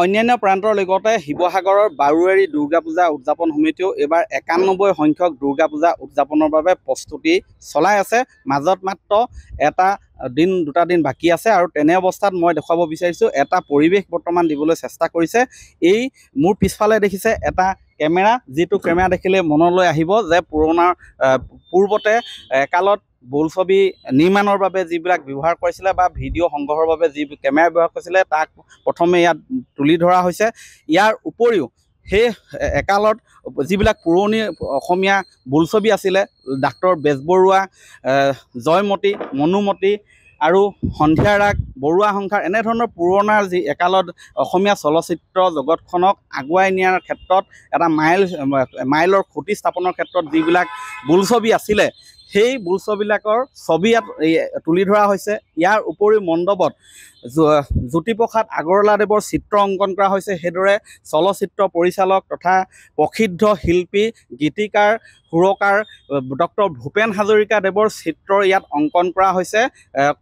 অন্যান্য প্ৰান্তৰ লগতে শিৱসাগৰৰ বাৰুৱেৰী দুৰ্গা পূজা উদযাপন সমিতিও এইবাৰ একানব্বৈ সংখ্যক দুৰ্গা পূজা উদযাপনৰ বাবে প্ৰস্তুতি চলাই আছে মাজত মাত্ৰ এটা দিন দুটা দিন বাকী আছে আৰু তেনে অৱস্থাত মই দেখুৱাব বিচাৰিছোঁ এটা পৰিৱেশ বৰ্তমান দিবলৈ চেষ্টা কৰিছে এই মোৰ পিছফালে দেখিছে এটা কেমেৰা যিটো কেমেৰা দেখিলে মনলৈ আহিব যে পুৰণাৰ পূৰ্বতে একালত বোলছবি নিৰ্মাণৰ বাবে যিবিলাক ব্যৱহাৰ কৰিছিলে বা ভিডিঅ' সংগ্ৰহৰ বাবে যি কেমেৰা ব্যৱহাৰ কৰিছিলে তাক প্ৰথমে ইয়াত তুলি ধৰা হৈছে ইয়াৰ উপৰিও সেই একালত যিবিলাক পুৰণি অসমীয়া বোলছবি আছিলে ডাক্তৰ বেজবৰুৱা জয়মতী মনুমতী আৰু সন্ধিয়া ৰাগ বৰুৱা সংসাৰ এনেধৰণৰ পুৰণা যি একালত অসমীয়া চলচ্চিত্ৰ জগতখনক আগুৱাই নিয়াৰ ক্ষেত্ৰত এটা মাইল মাইলৰ খুঁটি স্থাপনৰ ক্ষেত্ৰত যিবিলাক বোলছবি আছিলে সেই বুলচবিলাকৰ ছবি ইয়াত তুলি ধৰা হৈছে ইয়াৰ উপৰিও মণ্ডপত জ্যোতিপ্ৰসাদ আগৰৱালাদেৱৰ চিত্ৰ অংকন কৰা হৈছে সেইদৰে চলচ্চিত্ৰ পৰিচালক তথা প্ৰসিদ্ধ শিল্পী গীতিকাৰ সুৰকাৰ ডক্টৰ ভূপেন হাজৰিকাদেৱৰ চিত্ৰ ইয়াত অংকন কৰা হৈছে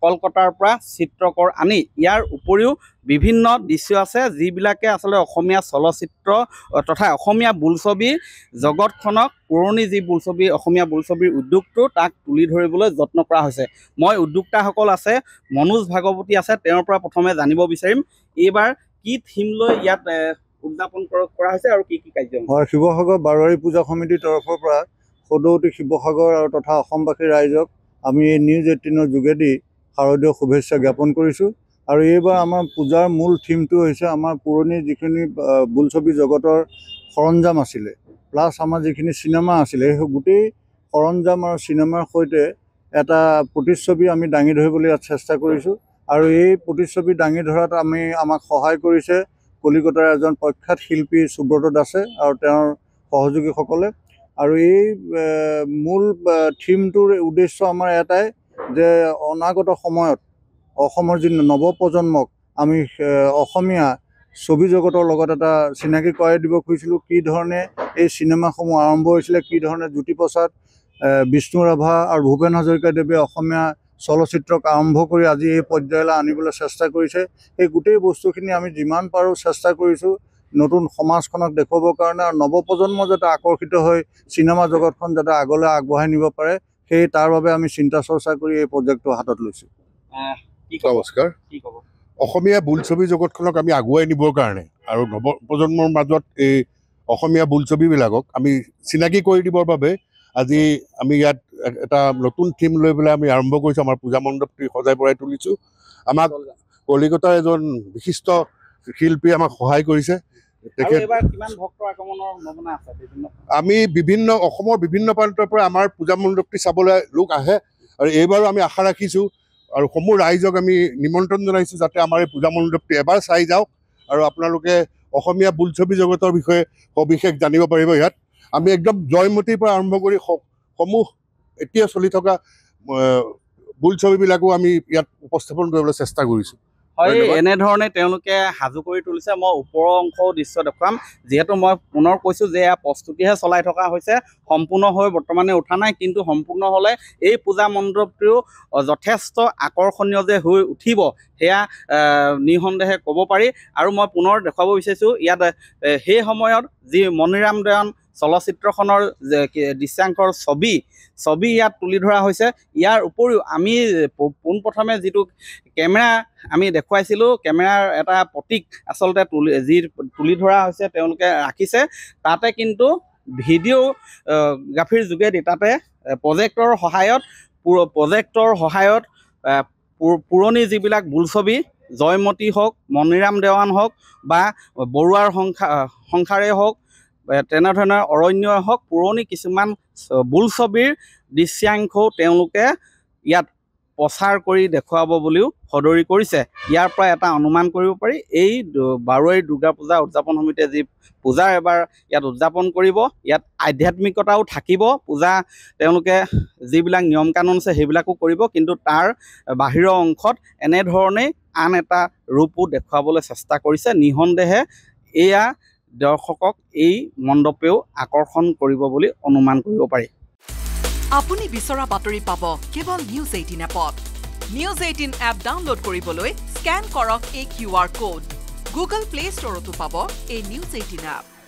কলকাতাৰ পৰা চিত্ৰকৰ আনি ইয়াৰ উপৰিও বিভিন্ন দৃশ্য আছে যিবিলাকে আচলতে অসমীয়া চলচ্চিত্ৰ তথা অসমীয়া বোলছবি জগতখনক পুৰণি যি বোলছবি অসমীয়া বোলছবিৰ উদ্যোগটো তাক তুলি ধৰিবলৈ যত্ন কৰা হৈছে মই উদ্যোক্তাসকল আছে মনোজ ভাগৱতী আছে তেওঁৰ পৰা প্ৰথমে জানিব বিচাৰিম এইবাৰ কি থিম লৈ ইয়াত উদযাপন কৰা হৈছে আৰু কি কি কাৰ্য শিৱসাগৰ বাৰোৱাৰী পূজা সমিতিৰ তৰফৰ পৰা সদৌতি শিৱসাগৰ আৰু তথা অসমবাসী ৰাইজক আমি এই নিউজ এইটিনৰ যোগেদি শাৰদীয় শুভেচ্ছা জ্ঞাপন কৰিছোঁ আৰু এইবাৰ আমাৰ পূজাৰ মূল থিমটো হৈছে আমাৰ পুৰণি যিখিনি বোলছবি জগতৰ সৰঞ্জাম আছিলে প্লাছ আমাৰ যিখিনি চিনেমা আছিলে সেই গোটেই সৰঞ্জাম আৰু চিনেমাৰ সৈতে এটা প্ৰতিচ্ছবি আমি দাঙি ধৰিবলৈ ইয়াত চেষ্টা কৰিছোঁ আৰু এই প্ৰতিচ্ছবি দাঙি ধৰাত আমি আমাক সহায় কৰিছে কলিকতাৰ এজন প্ৰখ্যাত শিল্পী সুব্ৰত দাসে আৰু তেওঁৰ সহযোগীসকলে আৰু এই মূল থিমটোৰ উদ্দেশ্য আমাৰ এটাই যে অনাগত সময়ত অসমৰ যি নৱপ্ৰজন্মক আমি অসমীয়া ছবি জগতৰ লগত এটা চিনাকি কৰাই দিব খুজিছিলোঁ কি ধৰণে এই চিনেমাসমূহ আৰম্ভ হৈছিলে কি ধৰণে জ্যোতিপ্ৰসাদ বিষ্ণু ৰাভা আৰু ভূপেন হাজৰিকাদেৱে অসমীয়া চলচ্চিত্ৰক আৰম্ভ কৰি আজি এই পৰ্যায়লৈ আনিবলৈ চেষ্টা কৰিছে এই গোটেই বস্তুখিনি আমি যিমান পাৰোঁ চেষ্টা কৰিছোঁ নতুন সমাজখনক দেখুৱাবৰ কাৰণে আৰু নৱপ্ৰজন্ম যাতে আকৰ্ষিত হৈ চিনেমা জগতখন যাতে আগলৈ আগবঢ়াই নিব পাৰে সেই তাৰ বাবে আমি চিন্তা চৰ্চা কৰি এই প্ৰজেক্টটো হাতত লৈছোঁ অসমীয়া বোলছবি জগতখনক আমি আগুৱাই নিবৰ কাৰণে আৰু নৱপ্ৰজন্মৰ মাজত এই অসমীয়া বোলছবিবিলাকক আমি চিনাকি কৰি দিবৰ বাবে আজি আমি ইয়াত এটা নতুন থিম লৈ পেলাই আমি আৰম্ভ কৰিছোঁ আমাৰ পূজা মণ্ডপটি সজাই পৰাই তুলিছোঁ আমাক কলিকতাৰ এজন বিশিষ্ট শিল্পী আমাক সহায় কৰিছে আমি বিভিন্ন অসমৰ বিভিন্ন প্ৰান্তৰ পৰা আমাৰ পূজা মণ্ডপটি চাবলৈ লোক আহে আৰু এইবাৰো আমি আশা ৰাখিছোঁ আৰু সমূহ ৰাইজক আমি নিমন্ত্ৰণ জনাইছোঁ যাতে আমাৰ এই পূজা মণ্ডপটি এবাৰ চাই যাওক আৰু আপোনালোকে অসমীয়া বোলছবি জগতৰ বিষয়ে সবিশেষ জানিব পাৰিব ইয়াত আমি একদম জয়মতীৰ পৰা আৰম্ভ কৰি সমূহ এতিয়া চলি থকা বোলছবিবিলাকো আমি ইয়াত উপস্থাপন কৰিবলৈ চেষ্টা কৰিছোঁ হয় এনেধৰণে তেওঁলোকে সাজু কৰি তুলিছে মই ওপৰৰ অংশও দৃশ্য দেখুৱাম যিহেতু মই পুনৰ কৈছো যে এয়া প্ৰস্তুতিহে চলাই থকা হৈছে সম্পূৰ্ণ হৈ বৰ্তমানে উঠা নাই কিন্তু সম্পূৰ্ণ হ'লে এই পূজা মণ্ডপটো যথেষ্ট আকৰ্ষণীয় যে হৈ উঠিব সেয়া নিঃসন্দেহে ক'ব পাৰি আৰু মই পুনৰ দেখুৱাব বিচাৰিছোঁ ইয়াত সেই সময়ত যি মণিৰাম দয়ন চলচ্চিত্ৰখনৰ যে দৃশ্যাংশৰ ছবি ছবি ইয়াত তুলি ধৰা হৈছে ইয়াৰ উপৰিও আমি পোনপ্ৰথমে যিটো কেমেৰা আমি দেখুৱাইছিলোঁ কেমেৰাৰ এটা প্ৰতীক আচলতে তুলি যি তুলি ধৰা হৈছে তেওঁলোকে ৰাখিছে তাতে কিন্তু ভিডিঅ' গ্ৰাফিৰ যোগেদি তাতে প্ৰজেক্টৰ সহায়ত প্ৰজেক্টৰ সহায়ত পুৰণি যিবিলাক বোলছবি জয়মতী হওক মণিৰাম দেৱান হওক বা বৰুৱাৰ সংসাৰ সংসাৰেই হওক তেনেধৰণৰ অৰণ্যই হওক পুৰণি কিছুমান বোলছবিৰ দৃশ্যাংশও তেওঁলোকে ইয়াত প্ৰচাৰ কৰি দেখুৱাব বুলিও সদৰি কৰিছে ইয়াৰ পৰা এটা অনুমান কৰিব পাৰি এই বাৰোৱাৰী দুৰ্গা পূজা উদযাপন সমিতিয়ে যি পূজা এবাৰ ইয়াত উদযাপন কৰিব ইয়াত আধ্যাত্মিকতাও থাকিব পূজা তেওঁলোকে যিবিলাক নিয়ম কানুন আছে সেইবিলাকো কৰিব কিন্তু তাৰ বাহিৰৰ অংশত এনেধৰণেই আন এটা ৰূপো দেখুৱাবলৈ চেষ্টা কৰিছে নিঃসন্দেহে এয়া দৰ্শকক এই মণ্ডপেও আকৰ্ষণ কৰিব বুলি অনুমান কৰিব পাৰি আপুনি বিচৰা বাতৰি পাব কেৱল নিউজ এইটিন এপত নিউজ এইটিন এপ ডাউনলোড কৰিবলৈ স্কেন কৰক এই Q R code Google Play ষ্টৰতো পাব এই নিউজ এইটিন এপ